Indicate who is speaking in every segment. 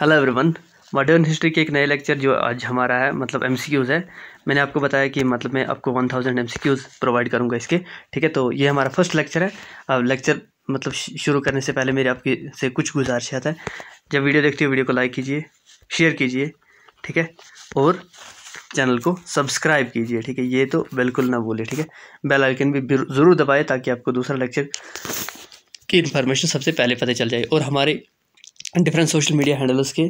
Speaker 1: hello everyone modern history के एक नए लेक्चर जो आज हमारा है मतलब एम है मैंने आपको बताया कि मतलब मैं आपको 1000 थाउजेंड प्रोवाइड करूँगा इसके ठीक है तो ये हमारा फर्स्ट लेक्चर है अब लेक्चर मतलब शुरू करने से पहले मेरी आपकी से कुछ गुजारिशात है जब वीडियो देखते हो वीडियो को लाइक कीजिए शेयर कीजिए ठीक है और चैनल को सब्सक्राइब कीजिए ठीक है ये तो बिल्कुल ना भूलें ठीक है बेल आइकन भी ज़रूर दबाए ताकि आपको दूसरा लेक्चर की इन्फॉर्मेशन सबसे पहले पता चल जाए और हमारे डिफरेंट सोशल मीडिया हैंडल्स के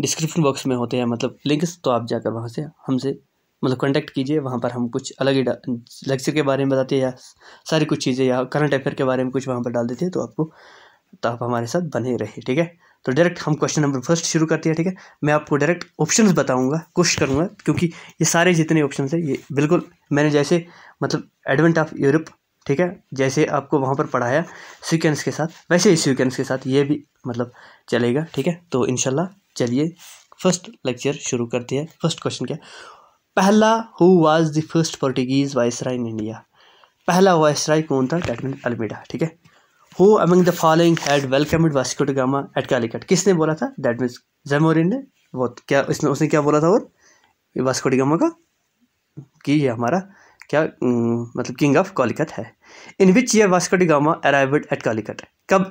Speaker 1: डिस्क्रिप्शन बॉक्स में होते हैं मतलब लिंक्स तो आप जाकर वहाँ से हमसे मतलब कॉन्टैक्ट कीजिए वहाँ पर हम कुछ अलग ही लेक्चर के बारे में बताते हैं या सारी कुछ चीज़ें या करंट अफेयर के बारे में कुछ वहाँ पर डाल देते हैं तो आपको तो आप हमारे साथ बने रहे ठीक है तो डायरेक्ट हम क्वेश्चन नंबर फर्स्ट शुरू करते हैं ठीक है मैं आपको डायरेक्ट ऑप्शंस बताऊंगा कोशिश करूंगा क्योंकि ये सारे जितने ऑप्शंस हैं ये बिल्कुल मैंने जैसे मतलब एडवेंट ऑफ यूरोप ठीक है जैसे आपको वहाँ पर पढ़ाया सिक्वेंस के साथ वैसे ही सिक्वेंस के साथ ये भी मतलब चलेगा ठीक है तो इनशाला चलिए फर्स्ट लेक्चर शुरू करते हैं फर्स्ट क्वेश्चन क्या पहला who was the first Portuguese vice in India पहला वाइस कौन था दैट मीन अल्मीडा ठीक है who among the following had welcome Vasco Gama at Calicut किसने बोला था दैट मीन्स जैमोरिन ने वो क्या इसने उसने क्या बोला था और वास्को गामा का कि ये हमारा क्या मतलब किंग ऑफ कॉलिकट है इन विच ये Vasco da Gama arrived at Calicut कब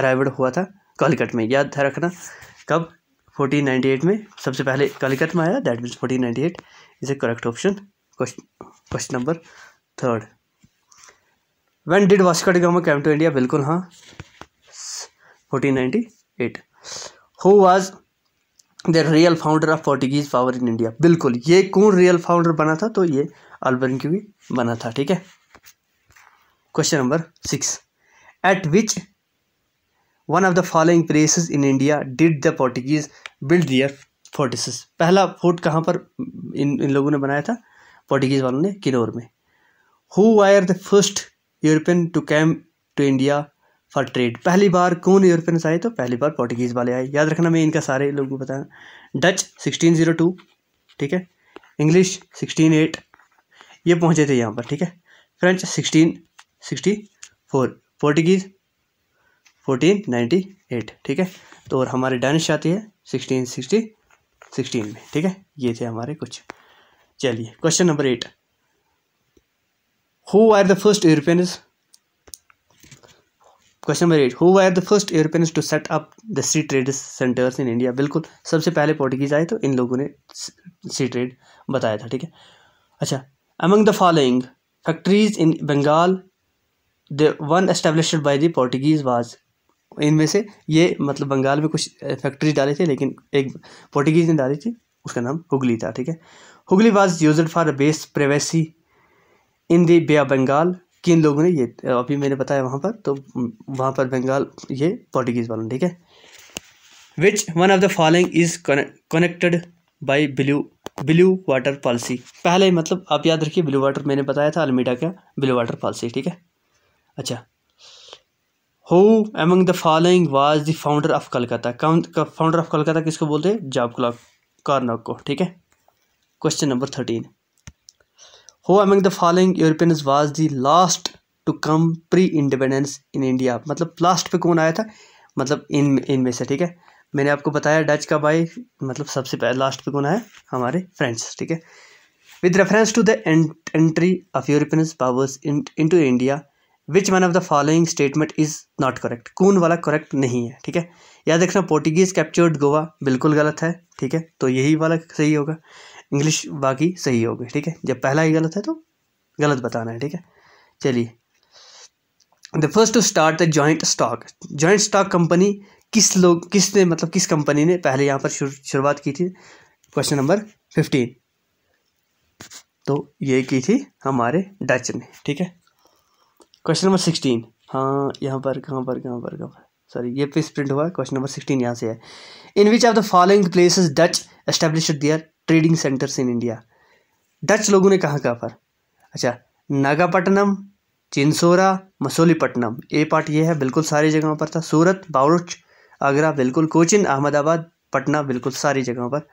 Speaker 1: अराइवड हुआ था कॉलिकट में याद था रखना कब 1498 में सबसे पहले कॉलिकट में आया that means 1498 is a correct option question number third when did Vasco da Gama came to India बिल्कुल हाँ 1498 who was the real founder of Portuguese power in India बिल्कुल ये कौन रियल फाउंडर बना था तो ये अल्बन की भी बना था ठीक है question number six at which one of the following places in India did the Portuguese build their forts पहला फोर्ट कहाँ पर इन इन लोगों ने बनाया था पोर्टुगीज वालों ने किन्नौर में who are the first European to came to India for trade पहली बार कौन यूरोपियंस आए तो पहली बार पोर्टुगीज़ वाले आए याद रखना मैं इनका सारे लोगों को बताया डच 1602 ठीक है इंग्लिश एट ये पहुँचे थे यहाँ पर ठीक है French sixteen sixty four Portuguese fourteen ninety eight ठीक है तो और हमारे डैनिश आती है सिक्सटीन सिक्सटी सिक्सटीन में ठीक है ये थे हमारे कुछ चलिए question number eight who are the first Europeans question number eight who are the first Europeans to set up the sea trade centres in India बिल्कुल सबसे पहले पोर्टुगीज आए तो इन लोगों ने सी ट्रेड बताया था ठीक है अच्छा Among the following factories in Bengal, the one established by the Portuguese was इनमें से ये मतलब बंगाल में कुछ फैक्ट्रीज eh, डाले थे लेकिन एक पोर्टुगीज ने डाली थी उसका नाम हुगली था ठीक है Hooghly was use for base piracy in the bay Bengal किन लोगों ने ये eh, अभी मैंने बताया वहाँ पर तो वहाँ पर बंगाल ये पोर्टुगीज़ वालों ठीक है which one of the following is connected by blue blue water policy पहले मतलब आप याद रखिए ब्लू वाटर मैंने बताया था अलमीडा का ब्लू वाटर पॉलिसी ठीक है अच्छा who among the following was the founder of Calcutta कौन फाउंडर ऑफ कलकत्ता किसको बोलते हैं जॉब क्लॉक कॉर्नॉक को ठीक है question number thirteen who among the following Europeans was the last to come pre independence in India मतलब लास्ट पे कौन आया था मतलब इन इनमें से ठीक है मैंने आपको बताया डच का बाई मतलब सबसे पहले लास्ट पे कौन है हमारे फ्रेंड्स ठीक है with reference to the entry of European powers into India which one of the following statement is not correct कौन वाला करेक्ट नहीं है ठीक है या देखना पोर्टुगीज़ कैप्चर्ड गोवा बिल्कुल गलत है ठीक है तो यही वाला सही होगा इंग्लिश बाकी सही होगी ठीक है जब पहला ही गलत है तो गलत बताना है ठीक है चलिए the first to start the joint stock joint stock company किस लोग किसने मतलब किस कंपनी ने पहले यहाँ पर शुरुआत की थी क्वेश्चन नंबर फिफ्टीन तो ये की थी हमारे डच ने ठीक है क्वेश्चन नंबर सिक्सटीन हाँ यहाँ पर कहाँ पर कहाँ पर कहाँ पर सॉरी ये पे प्रिंट हुआ है क्वेश्चन नंबर सिक्सटीन यहाँ से है in which of the following places Dutch establish their trading centres in India Dutch लोगों ने कहाँ कहाँ पर अच्छा नागापट्टनम चिंसोरा मसोलीपट्टनम ए पार्ट ये है बिल्कुल सारी जगहों पर था सूरत बाउरुच आगरा बिल्कुल कोचिन अहमदाबाद पटना बिल्कुल सारी जगहों पर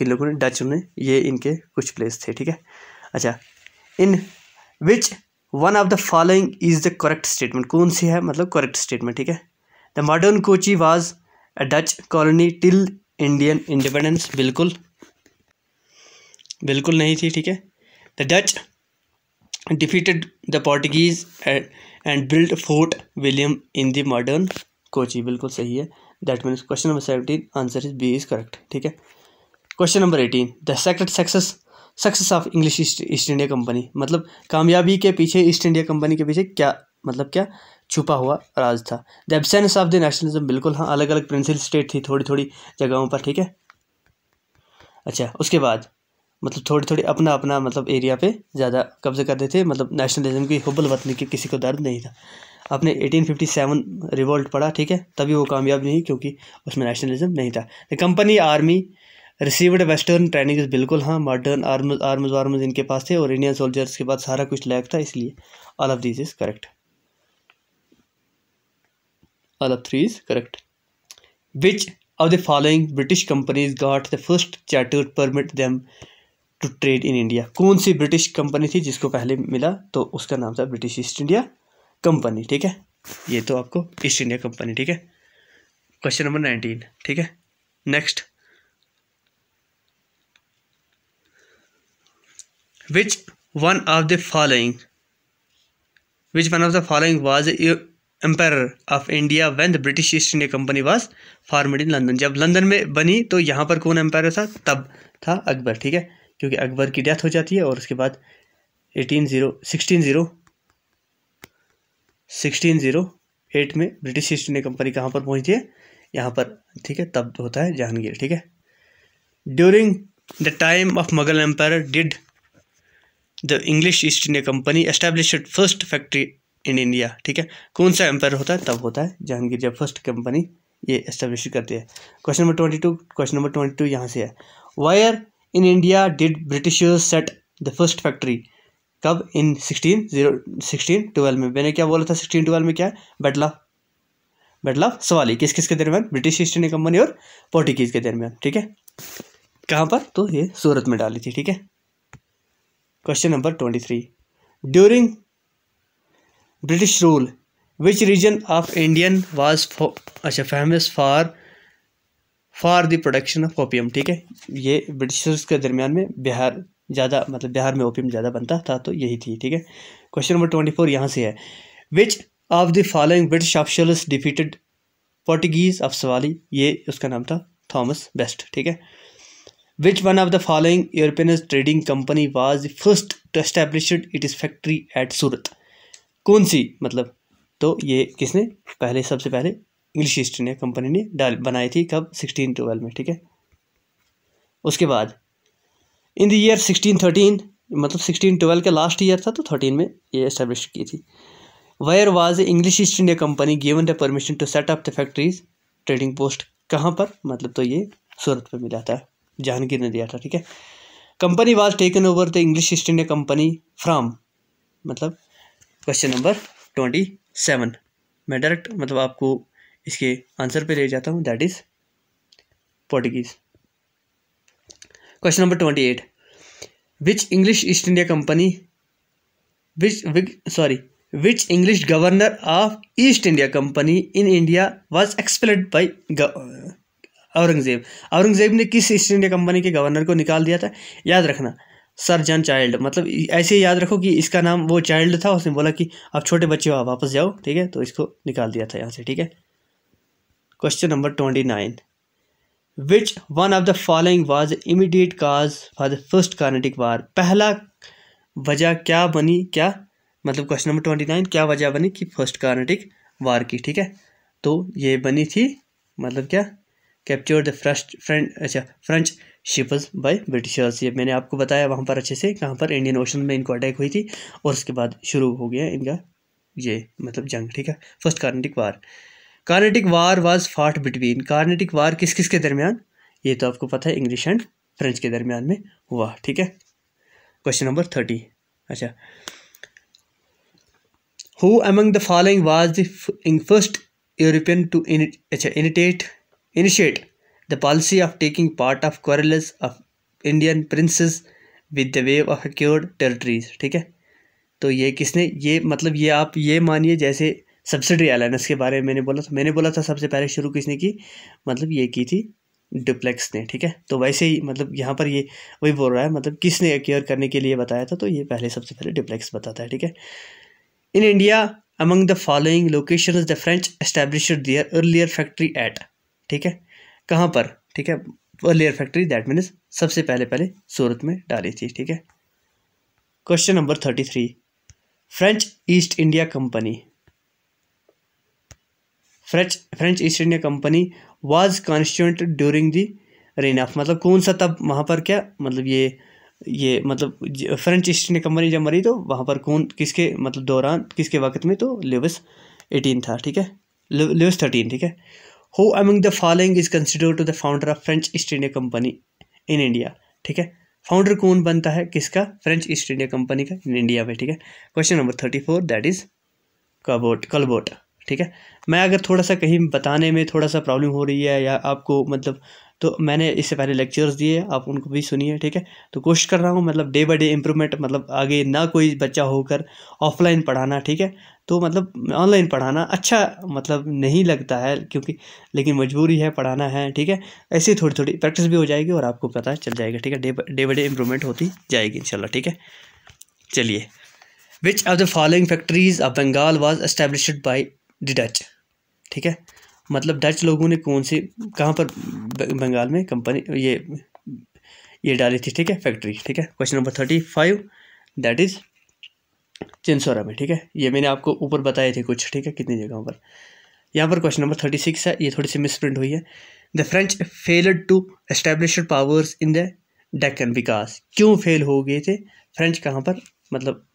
Speaker 1: इन लोगों ने डच ने ये इनके कुछ प्लेस थे ठीक है अच्छा in which one of the following is the correct statement कौन सी है मतलब करेक्ट स्टेटमेंट ठीक है the modern Kochi was a Dutch colony till Indian independence बिल्कुल बिल्कुल नहीं थी ठीक है the Dutch defeated the Portuguese and build Fort William in the modern Kochi बिल्कुल सही है that means question number seventeen answer is B is correct ठीक है question number eighteen the secret success success of English East India company मतलब कामयाबी के पीछे east India company के पीछे क्या मतलब क्या छुपा हुआ राज था the absence of the nationalism बिल्कुल हाँ अलग अलग प्रिंसिल स्टेट थी थोड़ी थोड़ी जगहों पर ठीक है अच्छा उसके बाद मतलब थोड़ी थोड़ी अपना अपना मतलब एरिया पे ज़्यादा कब्जे करते थे मतलब नेशनलिज्म की हुबल वतनी की किसी को दर्द नहीं था अपने 1857 रिवोल्ट पड़ा ठीक है तभी वो कामयाब नहीं क्योंकि उसमें नेशनलिज्म नहीं था the company army received western training बिल्कुल हाँ मॉडर्न आर्म्स आर्म्स वार्म्स इनके पास थे और इंडियन सोल्जर्स के पास सारा कुछ लैक था इसलिए all of this is correct all of three is correct which of the following British companies got the first charter permit them to trade in India कौन सी ब्रिटिश कंपनी थी जिसको पहले मिला तो उसका नाम था ब्रिटिश ईस्ट इंडिया कंपनी ठीक है ये तो आपको ईस्ट इंडिया कंपनी ठीक है क्वेश्चन नंबर नाइनटीन ठीक है next which one of the following which one of the following was empire of India when the British East India company was formed in London जब London में बनी तो यहाँ पर कौन एम्पायर था तब था अकबर ठीक है क्योंकि अकबर की डेथ हो जाती है और उसके बाद eighteen zero sixteen zero 1608 zero eight में ब्रिटिश ईस्ट इंडिया कंपनी कहाँ पर पहुंचती है यहाँ पर ठीक है तब होता है जहांगीर ठीक है during the time of Mughal empire did the English East India company establish first factory in India ठीक है कौन सा एम्पायर होता है तब होता है जहांगीर जब फर्स्ट कंपनी ये एस्टेब्लिश करती है question number twenty two question number twenty two यहाँ से है where in India did British set the first factory कब in sixteen zero sixteen twelve में मैंने क्या बोला था सिक्सटीन ट्वेल्व में क्या है बैटल ऑफ बैटल ऑफ सवाली किस किस के दरमियान ब्रिटिश ईस्ट इंडिया कंपनी और पोर्टुगीज के दरमियान ठीक है कहाँ पर तो ये सूरत में डाली थी ठीक है question number twenty three during British rule which region of Indian was अच्छा famous for for the production of opium ठीक है ये ब्रिटिशर्स के दरमियान में बिहार ज़्यादा मतलब बिहार में ओपी में ज़्यादा बनता था तो यही थी ठीक है क्वेश्चन नंबर ट्वेंटी फोर यहाँ से है which of the following British officials defeated Portuguese of Swally ये उसका नाम था थॉमस बेस्ट ठीक है which one of the following European trading company was the first to establish it is factory at Surat कौन सी मतलब तो ये किसने पहले सबसे पहले इंग्लिश ईस्ट इंडिया कंपनी ने डाल बनाई थी कब सिक्सटीन ट्वेल्व में ठीक है उसके बाद in the year sixteen thirteen मतलब सिक्सटीन ट्वेल्व के लास्ट ईयर था तो थर्टीन में ये इस्टेब्लिश की थी where was English East India company given the permission to set up the factories trading post कहाँ पर मतलब तो ये सूरत पर मिला था जहांगीर ने दिया था ठीक है company was taken over the English East India company from मतलब क्वेश्चन नंबर ट्वेंटी सेवन मैं डायरेक्ट मतलब आपको इसके आंसर पे ले जाता हूँ that is Portuguese question number twenty eight which English East India company which sorry which English governor of East India company in India was expelled by Aurangzeb Aurangzeb ने किस ईस्ट इंडिया कंपनी के गवर्नर को निकाल दिया था याद रखना सर जॉन चाइल्ड मतलब ऐसे याद रखो कि इसका नाम वो चाइल्ड था उसने बोला कि आप छोटे बच्चे हो आप वापस जाओ ठीक है तो इसको निकाल दिया था यहाँ से ठीक है question number twenty nine which one of the following was immediate cause for the first Carnatic war पहला वजह क्या बनी क्या मतलब क्वेश्चन नंबर ट्वेंटी नाइन क्या वजह बनी कि फर्स्ट कार्नेटिक वार की ठीक है तो ये बनी थी मतलब क्या कैप्चर द फ्रस्ट फ्रेंड अच्छा फ्रेंच शिपज बाई ब्रिटिशर्स ये मैंने आपको बताया वहाँ पर अच्छे से कहाँ पर इंडियन ओशन में इनको अटैक हुई थी और उसके बाद शुरू हो गया इनका ये मतलब जंग ठीक है first Carnatic war Carnatic war was fought between Carnatic war किस किस के दरमियान ये तो आपको पता है इंग्लिश एंड फ्रेंच के दरमियान में हुआ ठीक है क्वेश्चन नंबर थर्टी अच्छा who among the following was the first European to अच्छा initiate initiate the policy of taking part of quarrels of Indian princes with the view of acquired territories ठीक है तो ये किसने ये मतलब ये आप ये मानिए जैसे सब्सिडी अलायंस के बारे में मैंने बोला था मैंने बोला था सबसे पहले शुरू किसने की मतलब ये की थी डुप्लेक्स ने ठीक है तो वैसे ही मतलब यहाँ पर ये वही बोल रहा है मतलब किसने केयर करने के लिए बताया था तो ये पहले सबसे पहले डुप्लेक्स बताता है ठीक है in India among the following location the French establish their earlier factory at ठीक है कहाँ पर ठीक है अर्लियर फैक्ट्री दैट मीन्स सबसे पहले पहले सूरत में डाली थी ठीक है question number thirty three French East India company French French East India company was constituent during the reign of मतलब कौन सा तब वहाँ पर क्या मतलब ये ये मतलब फ्रेंच ईस्ट इंडिया कंपनी जब मरी तो वहाँ पर कौन किसके मतलब दौरान किसके वक्त में तो लेवस एटीन था ठीक है लेवस थर्टीन ठीक है who among the following is considered to the founder of French East India company in India ठीक है फाउंडर कौन बनता है किसका फ्रेंच ईस्ट इंडिया कंपनी का इन इंडिया में ठीक है question number thirty four that is Colbert Colbert ठीक है मैं अगर थोड़ा सा कहीं बताने में थोड़ा सा प्रॉब्लम हो रही है या आपको मतलब तो मैंने इससे पहले लेक्चर्स दिए आप उनको भी सुनिए ठीक है तो कोशिश कर रहा हूँ मतलब डे बाई डे इम्प्रूवमेंट मतलब आगे ना कोई बच्चा होकर ऑफलाइन पढ़ाना ठीक है तो मतलब ऑनलाइन पढ़ाना अच्छा मतलब नहीं लगता है क्योंकि लेकिन मजबूरी है पढ़ाना है ठीक है ऐसे ही थोड़ी थोड़ी प्रैक्टिस भी हो जाएगी और आपको पता चल जाएगा ठीक है day day by day improvement होती जाएगी इंशाल्लाह ठीक है चलिए which are the following factories of Bengal was establish by the Dutch ठीक है मतलब डच लोगों ने कौन से कहाँ पर बंगाल में कंपनी ये ये डाली थी ठीक है फैक्ट्री ठीक है question number thirty five that is Chinsurah में ठीक है ये मैंने आपको ऊपर बताए थे कुछ ठीक है कितनी जगहों पर यहाँ पर क्वेश्चन नंबर थर्टी सिक्स है ये थोड़ी सी मिसप्रिंट हुई है the French failed to establish powers in the Deccan विकास क्यों फेल हो गए थे फ्रेंच कहाँ पर मतलब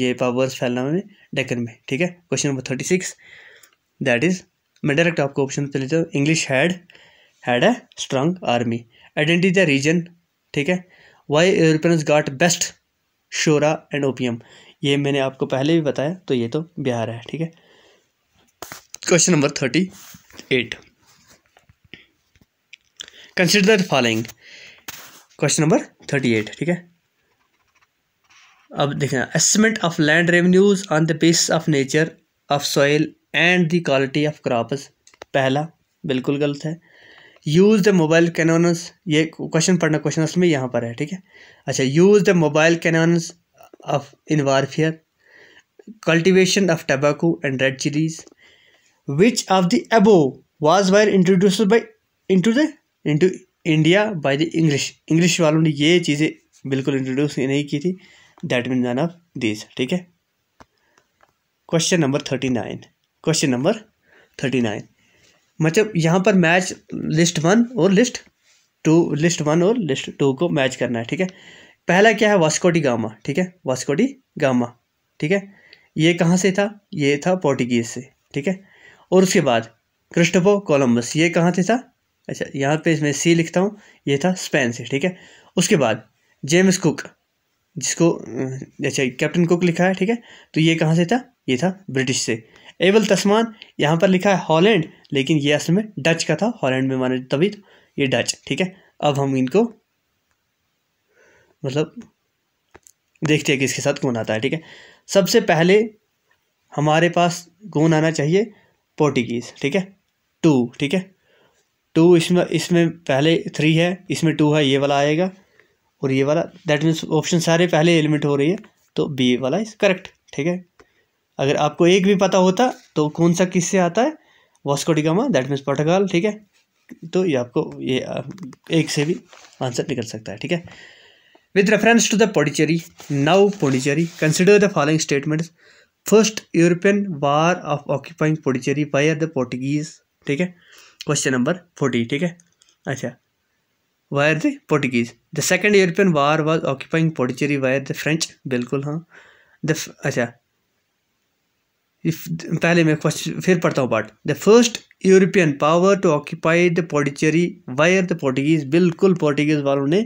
Speaker 1: ये पावर्स फैलना में डेक्कन में ठीक है question number thirty six that is मैं डायरेक्ट आपको ऑप्शन पे लेता हूँ English had had a strong army identity the reason ठीक है why Europeans got best shora and opium ये मैंने आपको पहले भी बताया तो ये तो बिहार है ठीक है question number thirty eight consider the following question number thirty eight ठीक है अब देखें estimate of land revenues on the basis of nature of soil and the quality of crops पहला बिल्कुल गलत है यूज़ द मोबाइल कैनोनस ये क्वेश्चन पढ़ना क्वेश्चन उसमें यहाँ पर है ठीक है अच्छा use the mobile cannons of in warfare cultivation of tobacco and red chilies which of the above was were introduced by into the to India by the English English वालों ने ये चीज़ें बिल्कुल इंट्रोड्यूस नहीं की थी that mean none of this ठीक है question number thirty nine question number thirty nine मतलब यहाँ पर मैच लिस्ट वन और लिस्ट टू लिस्ट वन और लिस्ट टू को मैच करना है ठीक है पहला क्या है वास्कोटी गामा ठीक है वास्कोटी गामा ठीक है ये कहाँ से था ये था पोर्टुगीज से ठीक है और उसके बाद क्रिस्टोफो कोलम्बस ये कहाँ से था अच्छा यहाँ पे मैं सी लिखता हूँ ये था स्पेन से ठीक है उसके बाद जेम्स कुक जिसको अच्छा कैप्टन कुक लिखा है ठीक है तो ये कहाँ से था ये था ब्रिटिश से एबल तस्मान यहाँ पर लिखा है हॉलैंड लेकिन ये असल में डच का था हॉलैंड में माना तभी तो ये डच ठीक है अब हम इनको मतलब देखते हैं कि इसके साथ कौन आता है ठीक है सबसे पहले हमारे पास कौन आना चाहिए पोर्टिगीज ठीक है टू ठीक है टू इसमें इसमें पहले थ्री है इसमें टू है ये वाला आएगा और ये वाला दैट मीन्स ऑप्शन सारे पहले एलिमेंट हो रही है तो बी वाला इज करेक्ट ठीक है अगर आपको एक भी पता होता तो कौन सा किससे आता है वास्कोडिगामा दैट मीन्स पोर्टुगाल ठीक है तो ये आपको ये एक से भी आंसर निकल सकता है ठीक है with reference to the Pondicherry now Pondicherry consider the following statement first European war of occupying Pondicherry by are the Portuguese ठीक है क्वेश्चन नंबर फोर्टी ठीक है अच्छा why are the Portuguese the second European war was occupying Pondicherry were are the French बिल्कुल हाँ the अच्छा पहले मैं क्वेश्चन फिर पढ़ता हूँ part the first European power to occupy the Pondicherry were the Portuguese बिल्कुल पोर्टुगीज़ वालों ने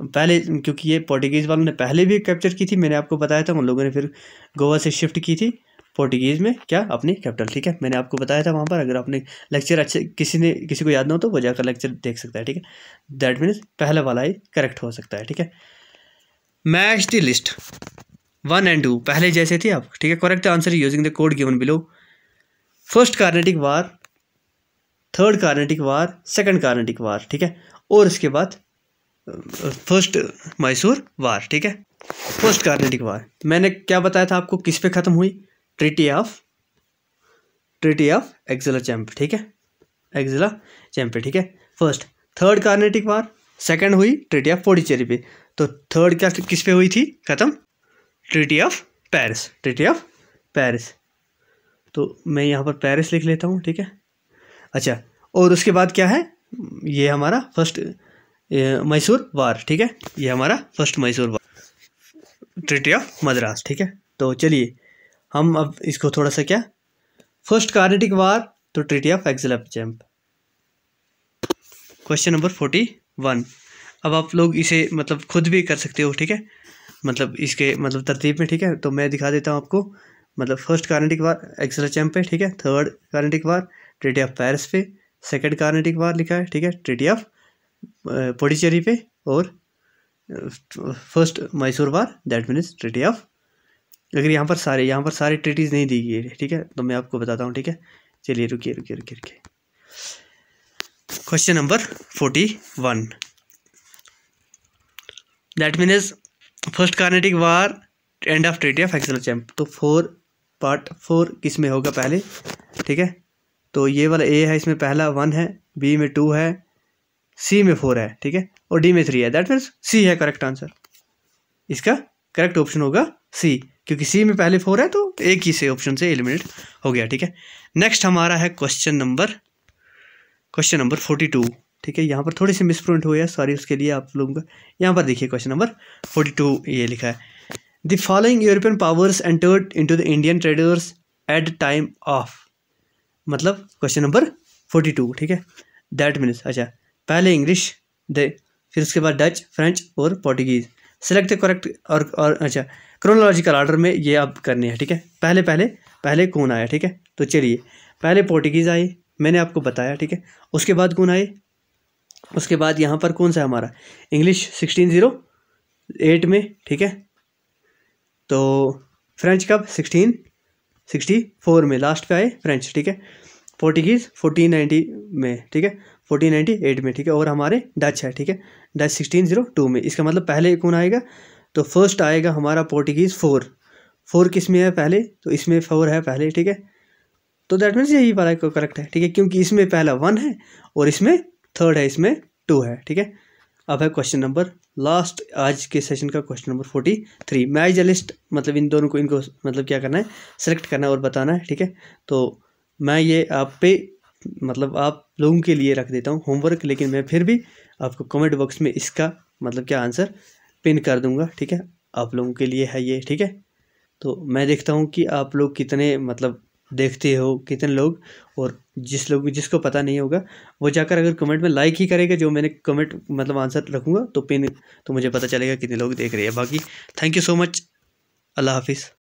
Speaker 1: पहले क्योंकि ये पोर्टुगीज़ वालों ने पहले भी कैप्चर की थी मैंने आपको बताया था उन लोगों ने फिर गोवा से शिफ्ट की थी पोर्टुगीज़ में क्या अपनी कैपिटल ठीक है मैंने आपको बताया था वहाँ पर अगर आपने लेक्चर अच्छे किसी ने किसी को याद ना हो तो वो जाकर लेक्चर देख सकता है ठीक है दैट मीन्स पहला वाला ही करेक्ट हो सकता है ठीक है match the list one and two पहले जैसे थे अब ठीक है correct answer using the code given below first Carnatic war third Carnatic war second Carnatic war ठीक है और इसके बाद फर्स्ट मैसूर वार ठीक है फर्स्ट कार्नेटिक वार मैंने क्या बताया था आपको किस पे ख़त्म हुई treaty of treaty of Aix-la-Chapelle ठीक है एक्जिला चैम्प ठीक है first third Carnatic war second हुई ट्रिटी ऑफ पोडिचेरी पे तो थर्ड क्या किस पे हुई थी ख़त्म treaty of Paris treaty of Paris तो मैं यहाँ पर पेरिस लिख लेता हूँ ठीक है अच्छा और उसके बाद क्या है ये हमारा फर्स्ट मैसूर वार ठीक है ये हमारा first Mysore war treaty of Madras ठीक है तो चलिए हम अब इसको थोड़ा सा क्या फर्स्ट कार्नेटिक वार तो treaty of Aix-la-Chapelle question number forty one अब आप लोग इसे मतलब खुद भी कर सकते हो ठीक है मतलब इसके मतलब तरतीब में ठीक है तो मैं दिखा देता हूँ आपको मतलब first Carnatic war Aix-la-Chapelle पे ठीक है third Carnatic war treaty of Paris पे सेकंड कार्नेटिक वार लिखा है ठीक है ट्रिटी ऑफ पोडिचेरी पे और first Mysore war that means treaty of अगर यहाँ पर सारे यहाँ पर सारे ट्रिटीज़ नहीं दी गई है ठीक है तो मैं आपको बताता हूँ ठीक है चलिए रुकिए रुकिए रुकिए रुकिए question number forty one that means first Carnatic war end of treaty of Aix-la-Chapelle तो फोर पार्ट फोर किस में होगा पहले ठीक है तो ये वाला ए है इसमें पहला वन है बी में टू है सी में फोर है ठीक है और डी में थ्री है दैट मीन्स सी है करेक्ट आंसर इसका करेक्ट ऑप्शन होगा सी क्योंकि सी में पहले फोर है तो एक ही से ऑप्शन से एलिमिनेट हो गया ठीक है नेक्स्ट हमारा है question number question number forty two ठीक है यहाँ पर थोड़ी सी मिसप्रिंट हुई है सॉरी उसके लिए आप लोगों को यहाँ पर देखिए क्वेश्चन नंबर फोर्टी टू ये लिखा है the following European powers entered into the Indian traders at time of मतलब क्वेश्चन नंबर फोर्टी टू ठीक है दैट मीन्स अच्छा पहले इंग्लिश दे फिर उसके बाद डच फ्रेंच और पोर्टुगीज सेलेक्ट द करेक्ट और और अच्छा क्रोनोलॉजिकल ऑर्डर में ये आप करने हैं ठीक है पहले पहले पहले कौन आया ठीक है तो चलिए पहले पोर्टुगीज़ आए मैंने आपको बताया ठीक है उसके बाद कौन आए उसके बाद यहाँ पर कौन सा है हमारा इंग्लिश सिक्सटीन ज़ीरो एट में ठीक है तो फ्रेंच कब सिक्सटीन सिक्सटी फोर में लास्ट पे आए फ्रेंच ठीक है पोर्टुगीज़ फोर्टीन नाइन्टी में ठीक है फोर्टीन नाइन्टी एट में ठीक है और हमारे डच है ठीक है डच सिक्सटीन ज़ीरो टू में इसका मतलब पहले कौन आएगा तो फर्स्ट आएगा हमारा पोर्टुगीज़ फोर फोर किस में है पहले तो इसमें फोर है पहले ठीक है तो दैट मीन्स यही वाला करेक्ट है ठीक है क्योंकि इसमें पहला वन है और इसमें थर्ड है इसमें टू है ठीक है अब है क्वेश्चन नंबर लास्ट आज के सेशन का question number forty three match list मतलब इन दोनों को इनको मतलब क्या करना है सेलेक्ट करना है और बताना है ठीक है तो मैं ये आप पे मतलब आप लोगों के लिए रख देता हूँ होमवर्क लेकिन मैं फिर भी आपको कमेंट बॉक्स में इसका मतलब क्या आंसर पिन कर दूंगा ठीक है आप लोगों के लिए है ये ठीक है तो मैं देखता हूँ कि आप लोग कितने मतलब देखते हो कितने लोग और जिस लोग जिसको पता नहीं होगा वो जाकर अगर कमेंट में लाइक ही करेगा जो मैंने कमेंट मतलब आंसर रखूँगा तो पिन तो मुझे पता चलेगा कितने लोग देख रहे हैं बाकी थैंक यू सो मच अल्लाह हाफिज़